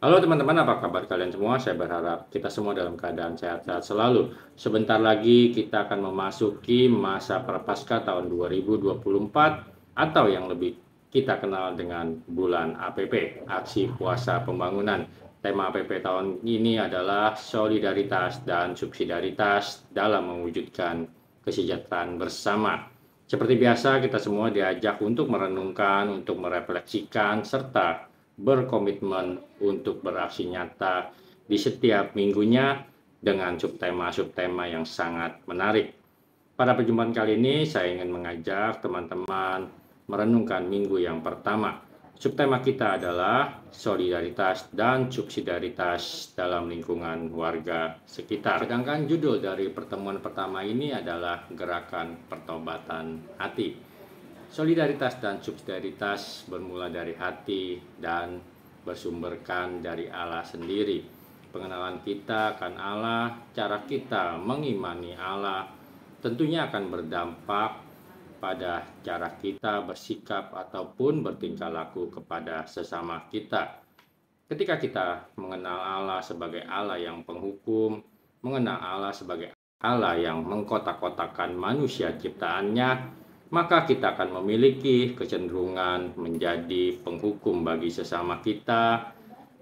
Halo teman-teman, apa kabar kalian semua? Saya berharap kita semua dalam keadaan sehat-sehat selalu. Sebentar lagi kita akan memasuki masa Prapaskah tahun 2024 atau yang lebih kita kenal dengan bulan APP, Aksi Puasa Pembangunan. Tema APP tahun ini adalah solidaritas dan subsidiaritas dalam mewujudkan kesejahteraan bersama. Seperti biasa, kita semua diajak untuk merenungkan, untuk merefleksikan, serta berkomitmen untuk beraksi nyata di setiap minggunya dengan subtema-subtema yang sangat menarik. Pada perjumpaan kali ini, saya ingin mengajak teman-teman merenungkan minggu yang pertama. Subtema kita adalah solidaritas dan subsidiaritas dalam lingkungan warga sekitar. Sedangkan judul dari pertemuan pertama ini adalah gerakan pertobatan hati. Solidaritas dan subsidiaritas bermula dari hati dan bersumberkan dari Allah sendiri. Pengenalan kita akan Allah, cara kita mengimani Allah, tentunya akan berdampak pada cara kita bersikap ataupun bertingkah laku kepada sesama kita. Ketika kita mengenal Allah sebagai Allah yang penghukum, mengenal Allah sebagai Allah yang mengkotak-kotakan manusia ciptaannya, maka kita akan memiliki kecenderungan menjadi penghukum bagi sesama kita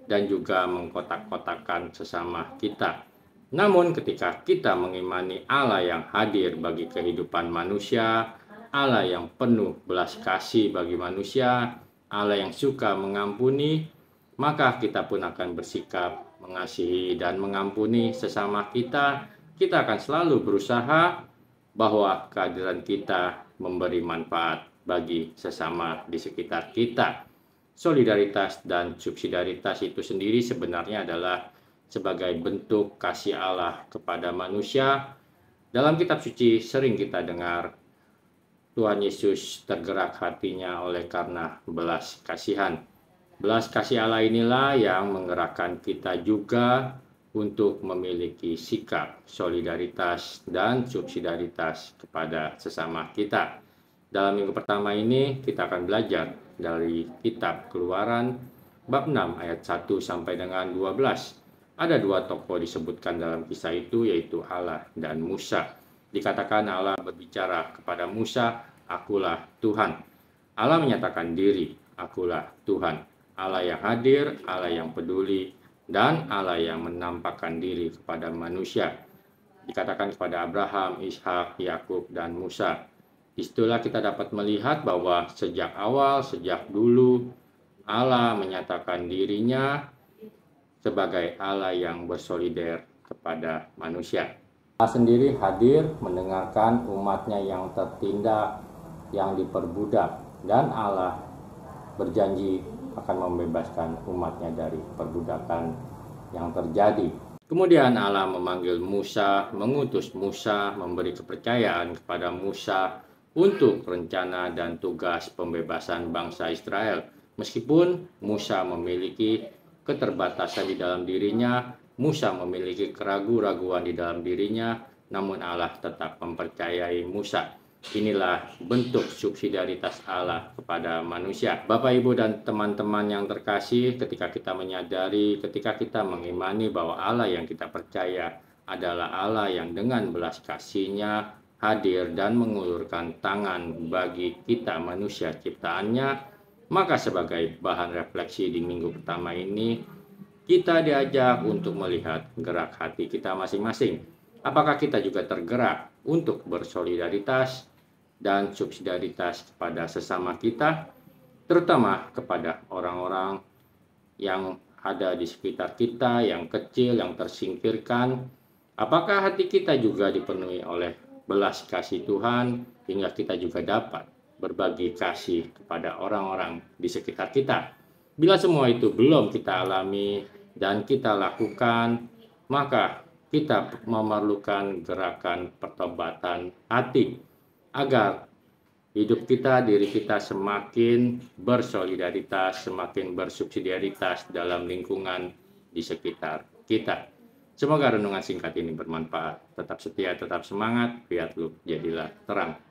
dan juga mengkotak-kotakan sesama kita. Namun ketika kita mengimani Allah yang hadir bagi kehidupan manusia, Allah yang penuh belas kasih bagi manusia, Allah yang suka mengampuni, maka kita pun akan bersikap mengasihi dan mengampuni sesama kita. Kita akan selalu berusaha bahwa kehadiran kita memberi manfaat bagi sesama di sekitar kita. Solidaritas dan subsidiaritas itu sendiri sebenarnya adalah sebagai bentuk kasih Allah kepada manusia. Dalam kitab suci sering kita dengar Tuhan Yesus tergerak hatinya oleh karena belas kasihan. Belas kasih Allah inilah yang menggerakkan kita juga untuk memiliki sikap solidaritas dan subsidiaritas kepada sesama kita. Dalam minggu pertama ini kita akan belajar dari kitab Keluaran bab 6 ayat 1 sampai dengan 12. Ada dua tokoh disebutkan dalam kisah itu yaitu Allah dan Musa. Dikatakan Allah berbicara kepada Musa, "Akulah Tuhan." Allah menyatakan diri, "Akulah Tuhan." Allah yang hadir, Allah yang peduli, dan Allah yang menampakkan diri kepada manusia. Dikatakan kepada Abraham, Ishak, Yakub, dan Musa. Istilah kita dapat melihat bahwa sejak awal, sejak dulu, Allah menyatakan dirinya sebagai Allah yang bersolider kepada manusia. Allah sendiri hadir mendengarkan umatnya yang tertindak, yang diperbudak, dan Allah berjanji akan membebaskan umatnya dari perbudakan yang terjadi. Kemudian Allah memanggil Musa, mengutus Musa, memberi kepercayaan kepada Musa untuk rencana dan tugas pembebasan bangsa Israel. Meskipun Musa memiliki keterbatasan di dalam dirinya, Musa memiliki keraguan keraguan di dalam dirinya, namun Allah tetap mempercayai Musa. Inilah bentuk subsidiaritas Allah kepada manusia. Bapak, Ibu, dan teman-teman yang terkasih, ketika kita menyadari, ketika kita mengimani bahwa Allah yang kita percaya adalah Allah yang dengan belas kasihnya hadir dan mengulurkan tangan bagi kita manusia ciptaannya, maka sebagai bahan refleksi di minggu pertama ini, kita diajak untuk melihat gerak hati kita masing-masing Apakah kita juga tergerak untuk bersolidaritas dan subsidiaritas kepada sesama kita, terutama kepada orang-orang yang ada di sekitar kita, yang kecil, yang tersingkirkan? Apakah hati kita juga dipenuhi oleh belas kasih Tuhan hingga kita juga dapat berbagi kasih kepada orang-orang di sekitar kita? Bila semua itu belum kita alami dan kita lakukan, maka kita memerlukan gerakan pertobatan hati agar hidup kita, diri kita semakin bersolidaritas, semakin bersubsidiaritas dalam lingkungan di sekitar kita. Semoga renungan singkat ini bermanfaat. Tetap setia, tetap semangat, biar lu jadilah terang.